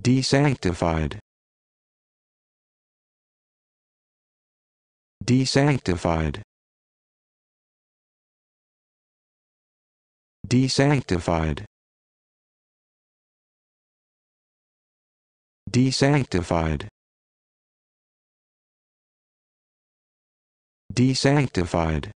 Desanctified. Desanctified. Desanctified. Desanctified. Desanctified.